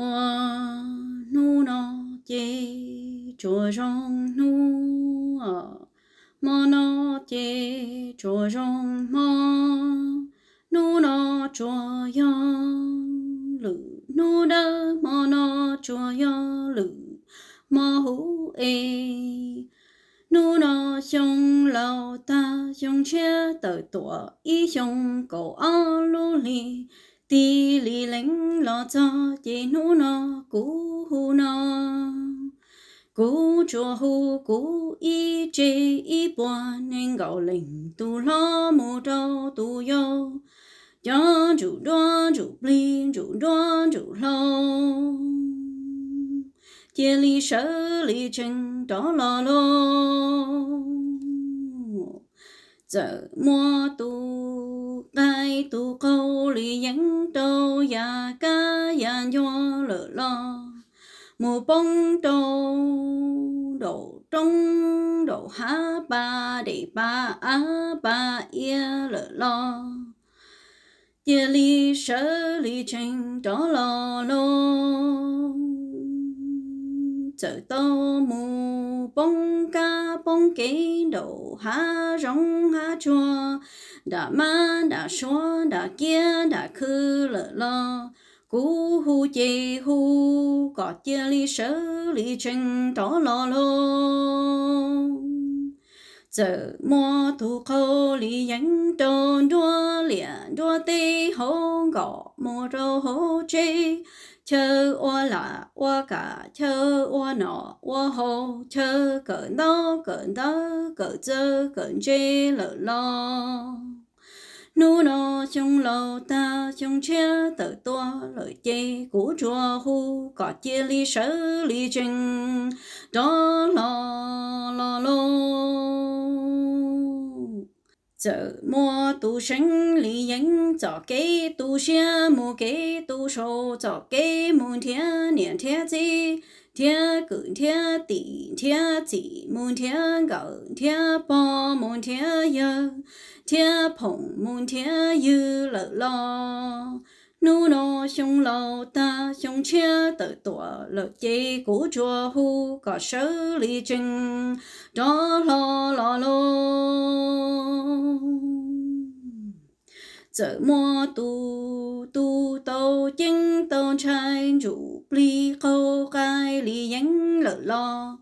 我努诺杰着中努啊，莫诺杰着中莫，努诺着样鲁努的莫诺着样鲁莫胡诶。nụ nó xong lâu ta xong che tới tuổi y xong cầu ao lũ li ti li lánh lo cha chị nú nó cú hu nó cú chùa hu cú y chê y bùa nên gạo lệnh tu la mù trâu tu yo cho chủ đo chủ bli chủ đo chủ lo chia ly sở ly chân đó la lo giờ mua tu ai tu câu li yến trâu ya ca ya yo lợ lo mù bông trâu đổ trong đổ há ba để ba á ba ia lợ lo chia li sơ li chanh đó lo lo mù bông bông ca chua đã đã đã đã kia khư cú hu chê hu có chia ly sớ ly trình to lo lô giờ mua thu khô lì nhánh tròn đua liền đua tê hô gõ mua rô hô chê chơ oa lạ oa cả chơ oa nọ oa hô chơ cỡ nó cỡ đó cỡ chơ cỡ chê lợ lo nô nô chung lô ta chung chia tự tua lợi chê của chùa hu có chia ly sớ ly trình đó chợ mua tu sinh lý nhân cho kế tu xe mua kế tu sổ cho kế muôn thiên niệm thiên chi thiên cử thiên tỷ thiên chỉ muôn thiên gạo thiên bò muôn thiên yêu thiên phụng nu nó xong lâu ta xong chia tự tủa lợ chế cố chua hu có sớ li trình đó lo lo lo giờ mua tu tu tô chính tô trai chủ pli câu cai li nhánh lợ lo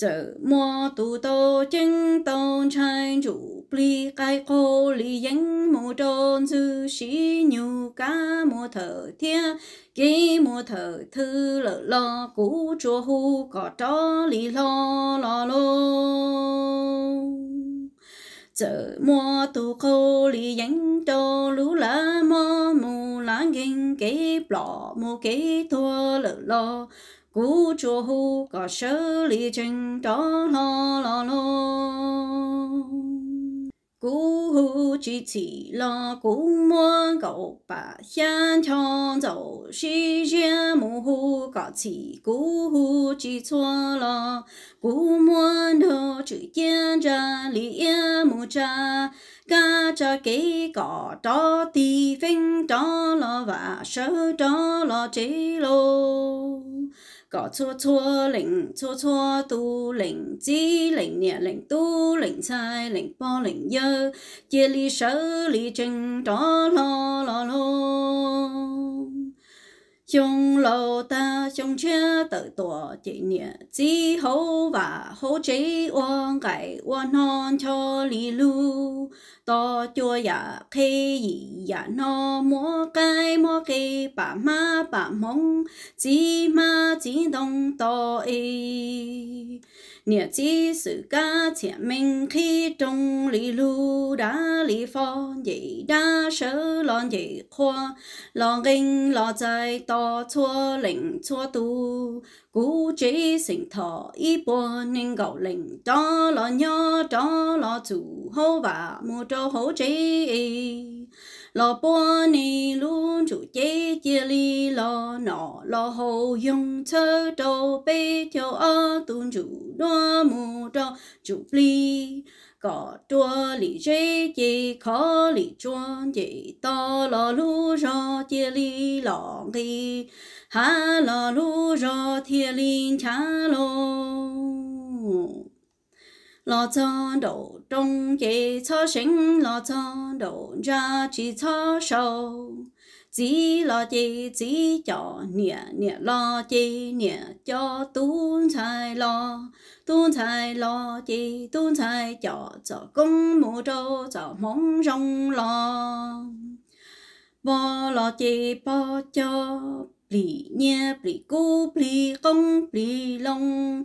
chở mua tù tô chân tôn chai chủ pli cai cô li danh mô trôn dư sĩ nhu cá mô thở thiên kê mô thở thư lợ lo cú chua hu có chó li lo lo lô chợ mua tu khô li dành cho lũ lá mơ mù lá nghênh kế cú chùa hu có sơ lý trình đó lo lo lo cú chỉ chỉ lo cú mua cậu bà hian chong dầu si chia mù hu có chỉ cú chỉ chua lo cú mua đồ chữ yên lý yên mù cha ca cha đó thì phanh đó lo và sơ đó lo chế có chua chua lĩnh chua chua tu lĩnh chi lĩnh nhẹ lĩnh tu lĩnh sai lĩnh po lĩnh dơ chia ly sớ ly trình đó lo lo lo chúng lâu ta chúng chưa tự tổ chỉ nhẹ chỉ hậu và hậu chế oan cải oan non cho lì lu to chua ya khi gì ya no mua cái mua cái bà ma bà mong chỉ ma chỉ đông to ấy nghĩa chỉ sự ca trẻ mình khi trong lý lu đã lý phò gì đã sớ lon gì khoa lon kinh lo chạy to chua lệnh chua tu 古只成陀一波能够领到了鸟到了主后吧，莫着后只。老波尼 luôn chủ chế chia li lo nọ lo hầu dùng thơ đầu bê theo ở tuôn chủ đua mù đó chủ pli có chua lý dây chỉ khó lý chuan chỉ to lò lu rò chia lý lỏng thì hà lò lu rò thiên linh chá lô lo cho đổ trong chỉ cho sinh lo cho đổ ra chỉ cho sâu chỉ lo chỉ chỉ cho nhẹ nhẹ lo chỉ nhẹ cho tuôn tài lo tuôn tài lo chỉ tuôn tài cho cho công mô cho cho mong rong lo bỏ lo chỉ bỏ cho bỉ nhẹ bỉ cú bỉ công bỉ long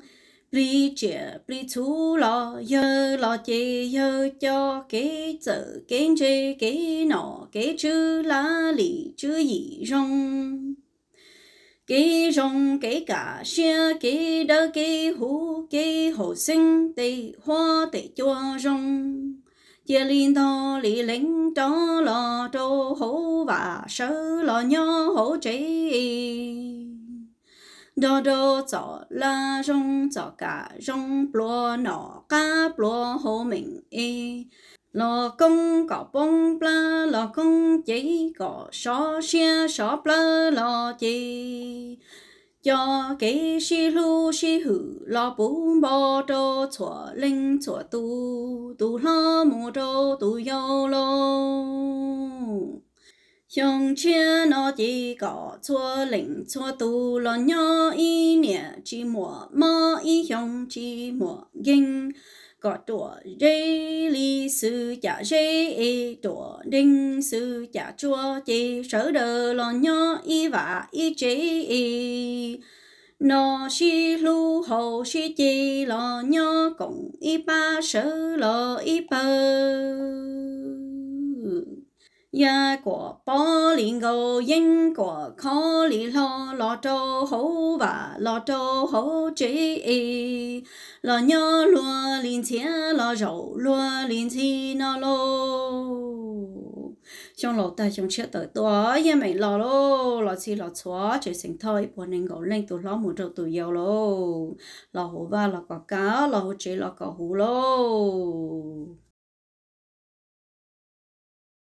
lý trẻ lý chú lo yơ lo chế yơ cho kế chở kế chế kế nọ kế chữ là lý chữ gì rong kế rong kế cả xe kế đỡ kế hú kế hồ sinh tê hoa tê cho rong chia liên to lý lính cho lo cho hú và sớ lo nhó hú chế đo đo cho la rong cho cả rong bùa nọ cả bùa hồ mình y lo công có bông bla lo công chỉ có xó xe xó bla lo chỉ cho cái xí lu xí hử lo bún bò đô chua linh chua tu tu lo mù đô tu yêu lo Xiong chia nó chỉ có chua lĩnh chua tu lo nhỏ y nè chỉ mùa mơ y xiong chỉ mùa ginh có tủa dê li sư chả dê y tủa chỉ sở đờ lo nhỏ y và y chế y chỉ lo nhỏ cũng y ba sở lo y 一個波連個英國可里羅羅州好吧，羅州好追，羅鳥羅連錢羅肉羅連錢那咯，像老大像吃得多也沒羅咯，羅吃羅錯就成胎不能夠令到老母就都有咯，羅好吧羅個家羅好追羅個好咯。